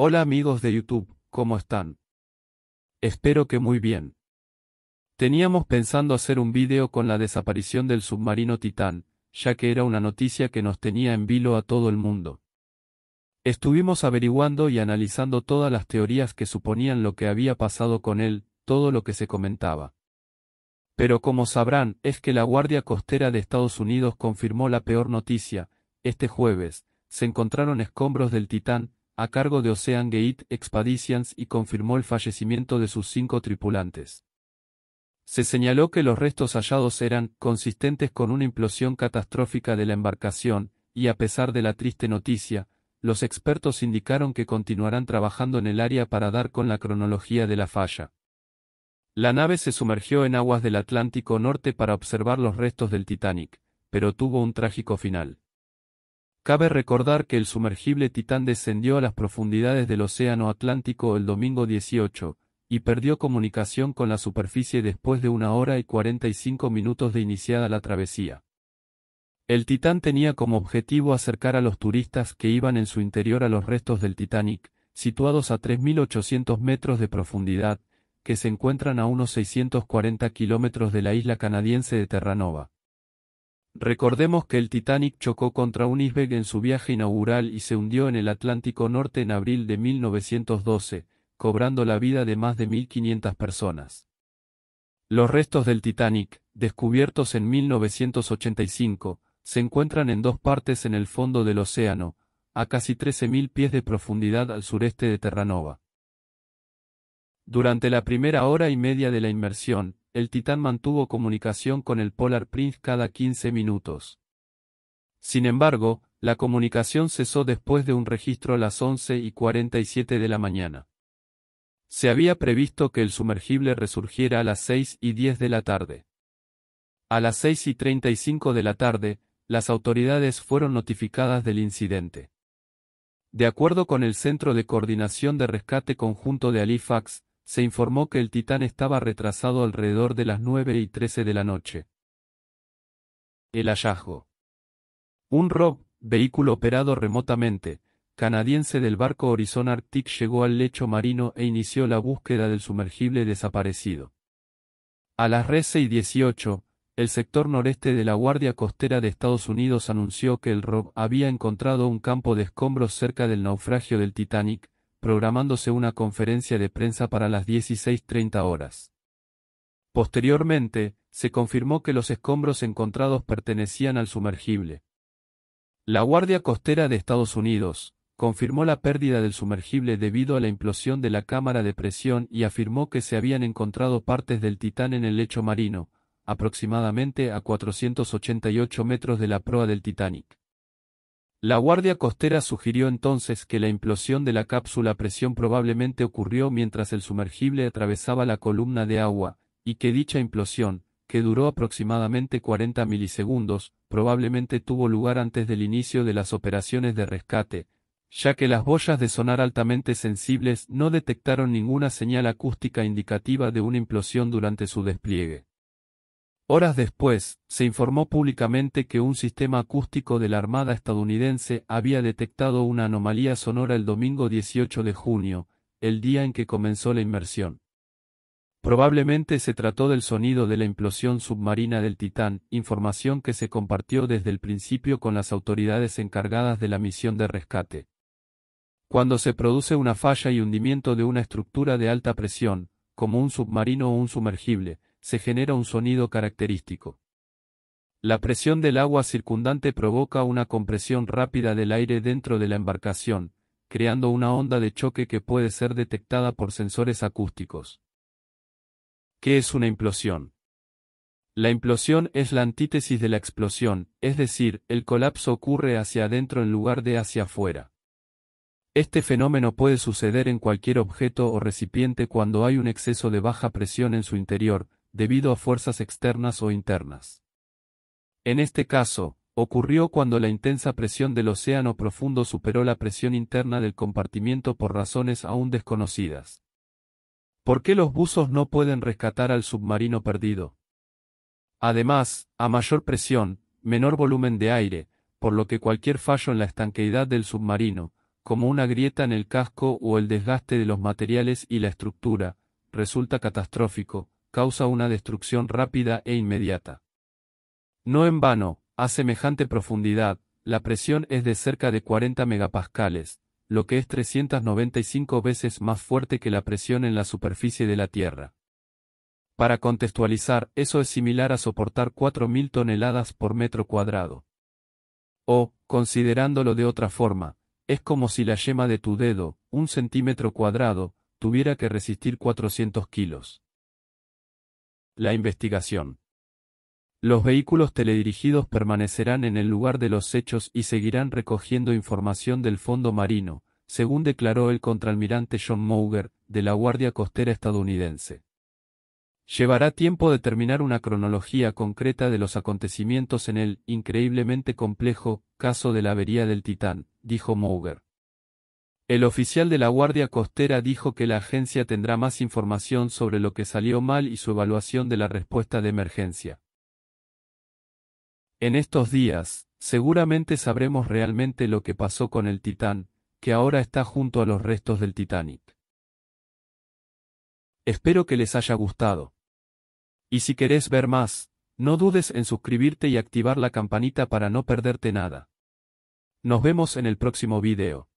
Hola amigos de YouTube, ¿cómo están? Espero que muy bien. Teníamos pensando hacer un vídeo con la desaparición del submarino Titán, ya que era una noticia que nos tenía en vilo a todo el mundo. Estuvimos averiguando y analizando todas las teorías que suponían lo que había pasado con él, todo lo que se comentaba. Pero como sabrán, es que la Guardia Costera de Estados Unidos confirmó la peor noticia, este jueves, se encontraron escombros del Titán, a cargo de Ocean Gate Expeditions y confirmó el fallecimiento de sus cinco tripulantes. Se señaló que los restos hallados eran consistentes con una implosión catastrófica de la embarcación, y a pesar de la triste noticia, los expertos indicaron que continuarán trabajando en el área para dar con la cronología de la falla. La nave se sumergió en aguas del Atlántico Norte para observar los restos del Titanic, pero tuvo un trágico final. Cabe recordar que el sumergible Titán descendió a las profundidades del Océano Atlántico el domingo 18, y perdió comunicación con la superficie después de una hora y 45 minutos de iniciada la travesía. El Titán tenía como objetivo acercar a los turistas que iban en su interior a los restos del Titanic, situados a 3.800 metros de profundidad, que se encuentran a unos 640 kilómetros de la isla canadiense de Terranova. Recordemos que el Titanic chocó contra un iceberg en su viaje inaugural y se hundió en el Atlántico Norte en abril de 1912, cobrando la vida de más de 1.500 personas. Los restos del Titanic, descubiertos en 1985, se encuentran en dos partes en el fondo del océano, a casi 13.000 pies de profundidad al sureste de Terranova. Durante la primera hora y media de la inmersión, el Titán mantuvo comunicación con el Polar Prince cada 15 minutos. Sin embargo, la comunicación cesó después de un registro a las 11 y 47 de la mañana. Se había previsto que el sumergible resurgiera a las 6 y 10 de la tarde. A las 6 y 35 de la tarde, las autoridades fueron notificadas del incidente. De acuerdo con el Centro de Coordinación de Rescate Conjunto de Halifax, se informó que el Titán estaba retrasado alrededor de las 9 y 13 de la noche. El hallazgo. Un ROV, vehículo operado remotamente, canadiense del barco Horizon Arctic llegó al lecho marino e inició la búsqueda del sumergible desaparecido. A las 13 y 18, el sector noreste de la Guardia Costera de Estados Unidos anunció que el ROV había encontrado un campo de escombros cerca del naufragio del Titanic, programándose una conferencia de prensa para las 16.30 horas. Posteriormente, se confirmó que los escombros encontrados pertenecían al sumergible. La Guardia Costera de Estados Unidos confirmó la pérdida del sumergible debido a la implosión de la cámara de presión y afirmó que se habían encontrado partes del Titán en el lecho marino, aproximadamente a 488 metros de la proa del Titanic. La Guardia Costera sugirió entonces que la implosión de la cápsula a presión probablemente ocurrió mientras el sumergible atravesaba la columna de agua, y que dicha implosión, que duró aproximadamente 40 milisegundos, probablemente tuvo lugar antes del inicio de las operaciones de rescate, ya que las boyas de sonar altamente sensibles no detectaron ninguna señal acústica indicativa de una implosión durante su despliegue. Horas después, se informó públicamente que un sistema acústico de la Armada estadounidense había detectado una anomalía sonora el domingo 18 de junio, el día en que comenzó la inmersión. Probablemente se trató del sonido de la implosión submarina del Titán, información que se compartió desde el principio con las autoridades encargadas de la misión de rescate. Cuando se produce una falla y hundimiento de una estructura de alta presión, como un submarino o un sumergible, se genera un sonido característico. La presión del agua circundante provoca una compresión rápida del aire dentro de la embarcación, creando una onda de choque que puede ser detectada por sensores acústicos. ¿Qué es una implosión? La implosión es la antítesis de la explosión, es decir, el colapso ocurre hacia adentro en lugar de hacia afuera. Este fenómeno puede suceder en cualquier objeto o recipiente cuando hay un exceso de baja presión en su interior, debido a fuerzas externas o internas. En este caso, ocurrió cuando la intensa presión del océano profundo superó la presión interna del compartimiento por razones aún desconocidas. ¿Por qué los buzos no pueden rescatar al submarino perdido? Además, a mayor presión, menor volumen de aire, por lo que cualquier fallo en la estanqueidad del submarino, como una grieta en el casco o el desgaste de los materiales y la estructura, resulta catastrófico, causa una destrucción rápida e inmediata. No en vano, a semejante profundidad, la presión es de cerca de 40 megapascales, lo que es 395 veces más fuerte que la presión en la superficie de la Tierra. Para contextualizar, eso es similar a soportar 4.000 toneladas por metro cuadrado. O, considerándolo de otra forma, es como si la yema de tu dedo, un centímetro cuadrado, tuviera que resistir 400 kilos. La investigación. Los vehículos teledirigidos permanecerán en el lugar de los hechos y seguirán recogiendo información del fondo marino, según declaró el contraalmirante John Mauger, de la Guardia Costera estadounidense. Llevará tiempo determinar una cronología concreta de los acontecimientos en el increíblemente complejo caso de la avería del Titán, dijo Mauger. El oficial de la Guardia Costera dijo que la agencia tendrá más información sobre lo que salió mal y su evaluación de la respuesta de emergencia. En estos días, seguramente sabremos realmente lo que pasó con el Titán, que ahora está junto a los restos del Titanic. Espero que les haya gustado. Y si querés ver más, no dudes en suscribirte y activar la campanita para no perderte nada. Nos vemos en el próximo video.